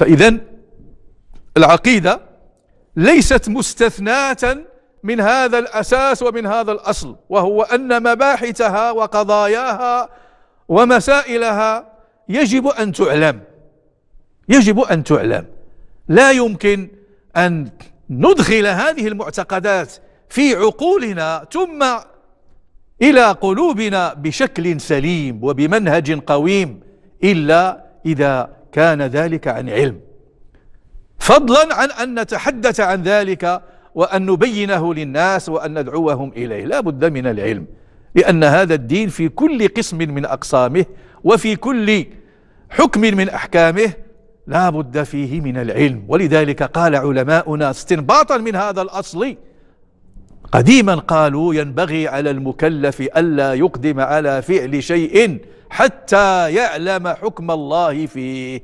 فإذا العقيدة ليست مستثناة من هذا الأساس ومن هذا الأصل وهو أن مباحثها وقضاياها ومسائلها يجب أن تعلم يجب أن تعلم لا يمكن أن ندخل هذه المعتقدات في عقولنا ثم إلى قلوبنا بشكل سليم وبمنهج قويم إلا إذا كان ذلك عن علم فضلا عن أن نتحدث عن ذلك وأن نبينه للناس وأن ندعوهم إليه لا بد من العلم لأن هذا الدين في كل قسم من أقسامه وفي كل حكم من أحكامه لا بد فيه من العلم ولذلك قال علماؤنا استنباطا من هذا الأصل قديما قالوا ينبغي على المكلف ألا يقدم على فعل شيء حتى يعلم حكم الله فيه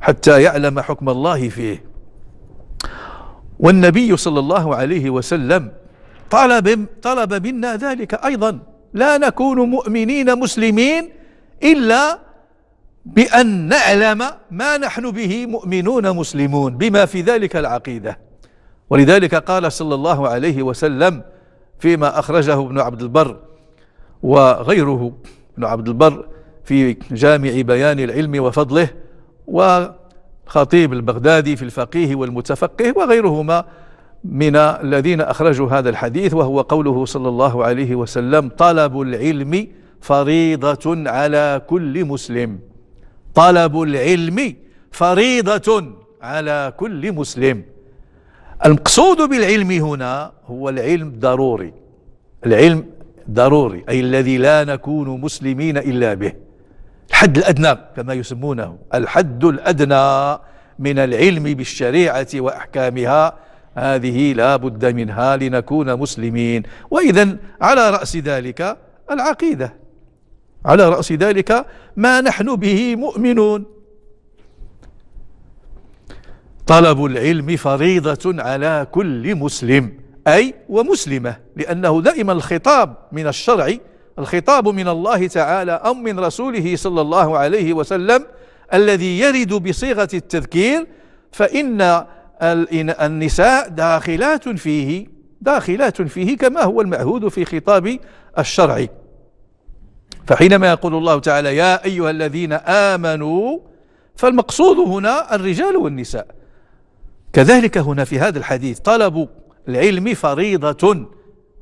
حتى يعلم حكم الله فيه والنبي صلى الله عليه وسلم طلب طلب منا ذلك أيضا لا نكون مؤمنين مسلمين إلا بأن نعلم ما نحن به مؤمنون مسلمون بما في ذلك العقيدة ولذلك قال صلى الله عليه وسلم فيما أخرجه ابن عبد البر وغيره ابن عبد البر في جامع بيان العلم وفضله وخطيب البغدادي في الفقيه والمتفقه وغيرهما من الذين أخرجوا هذا الحديث وهو قوله صلى الله عليه وسلم طلب العلم فريضة على كل مسلم طلب العلم فريضة على كل مسلم المقصود بالعلم هنا هو العلم ضروري العلم ضروري أي الذي لا نكون مسلمين إلا به الحد الأدنى كما يسمونه الحد الأدنى من العلم بالشريعة وأحكامها هذه لا بد منها لنكون مسلمين وإذا على رأس ذلك العقيدة على رأس ذلك ما نحن به مؤمنون طلب العلم فريضة على كل مسلم أي ومسلمة لأنه دائما الخطاب من الشرع الخطاب من الله تعالى أو من رسوله صلى الله عليه وسلم الذي يرد بصيغة التذكير فإن النساء داخلات فيه داخلات فيه كما هو المعهود في خطاب الشرع فحينما يقول الله تعالى يا أيها الذين آمنوا فالمقصود هنا الرجال والنساء كذلك هنا في هذا الحديث طلب العلم فريضة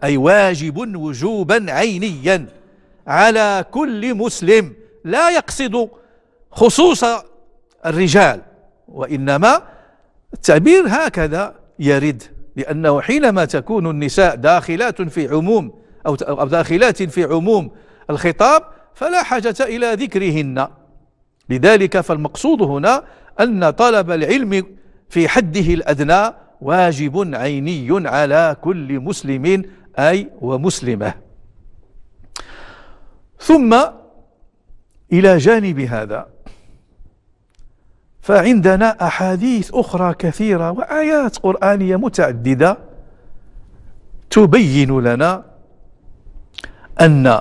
أي واجب وجوبا عينيا على كل مسلم لا يقصد خصوص الرجال وإنما التعبير هكذا يرد لأنه حينما تكون النساء داخلات في عموم أو داخلات في عموم الخطاب فلا حاجة إلى ذكرهن لذلك فالمقصود هنا أن طلب العلم في حده الأدنى واجب عيني على كل مسلم أي ومسلمة ثم إلى جانب هذا فعندنا أحاديث أخرى كثيرة وآيات قرآنية متعددة تبين لنا أن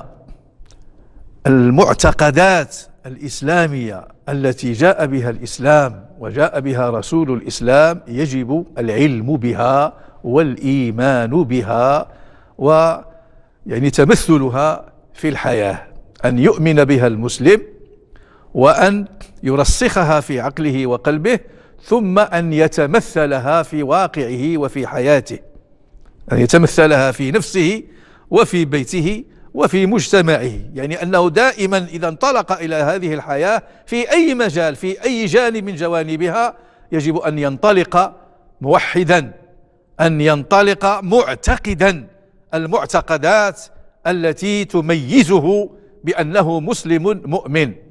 المعتقدات الإسلامية التي جاء بها الإسلام وجاء بها رسول الإسلام يجب العلم بها والإيمان بها و يعني تمثلها في الحياة أن يؤمن بها المسلم وأن يرسخها في عقله وقلبه ثم أن يتمثلها في واقعه وفي حياته أن يتمثلها في نفسه وفي بيته وفي مجتمعه يعني أنه دائما إذا انطلق إلى هذه الحياة في أي مجال في أي جانب من جوانبها يجب أن ينطلق موحدا أن ينطلق معتقدا المعتقدات التي تميزه بأنه مسلم مؤمن